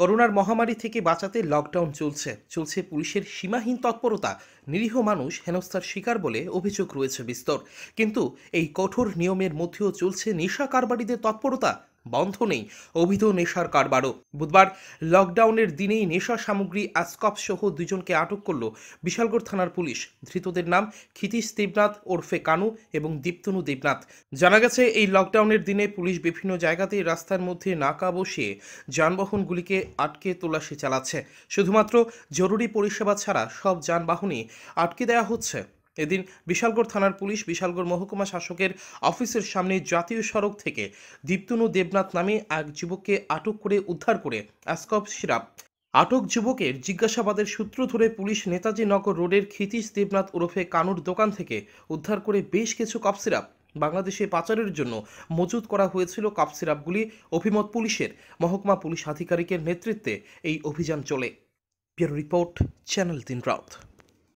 করোনার মহামারী থেকে বাঁচাতে লকডাউন চলছে চলছে পুলিশের সীমাহীন তৎপরতা নিরীহ মানুষ হেনস্থার শিকার বলে অভিযোগ রয়েছে বিস্তর কিন্তু এই কঠোর নিয়মের মধ্যেও চলছে নেশা কারবারিদের তৎপরতা বন্ধ নেই অভিধ নেশার কারবারও বুধবার লকডাউনের দিনেই নেশা সামগ্রী আসকপ সহ দুজনকে আটক করল বিশালগড় থানার পুলিশ ধৃতদের নাম ক্ষিতিশ দেবনাথ ওরফে কানু এবং দীপ্তনু দেবনাথ জানা গেছে এই লকডাউনের দিনে পুলিশ বিভিন্ন জায়গাতেই রাস্তার মধ্যে নাকা বসিয়ে যানবাহনগুলিকে আটকে তোলাশি চালাচ্ছে শুধুমাত্র জরুরি পরিষেবা ছাড়া সব যানবাহনই আটকে দেওয়া হচ্ছে এদিন বিশালগড় থানার পুলিশ বিশালগড় মহকুমা শাসকের অফিসের সামনে জাতীয় সড়ক থেকে দীপ্তনু দেবনাথ নামে এক যুবককে আটক করে উদ্ধার করে অ্যাসকপ সিরাপ আটক যুবকের জিজ্ঞাসাবাদের সূত্র ধরে পুলিশ নেতাজি নগর রোডের ক্ষিতিশ দেবনাথ ওরফে কানুর দোকান থেকে উদ্ধার করে বেশ কিছু কাপ সিরাপ বাংলাদেশে পাচারের জন্য মজুত করা হয়েছিল কাপ সিরাপগুলি অভিমত পুলিশের মহকুমা পুলিশ আধিকারিকের নেতৃত্বে এই অভিযান চলে ব্যুরো রিপোর্ট চ্যানেল তিন রাউত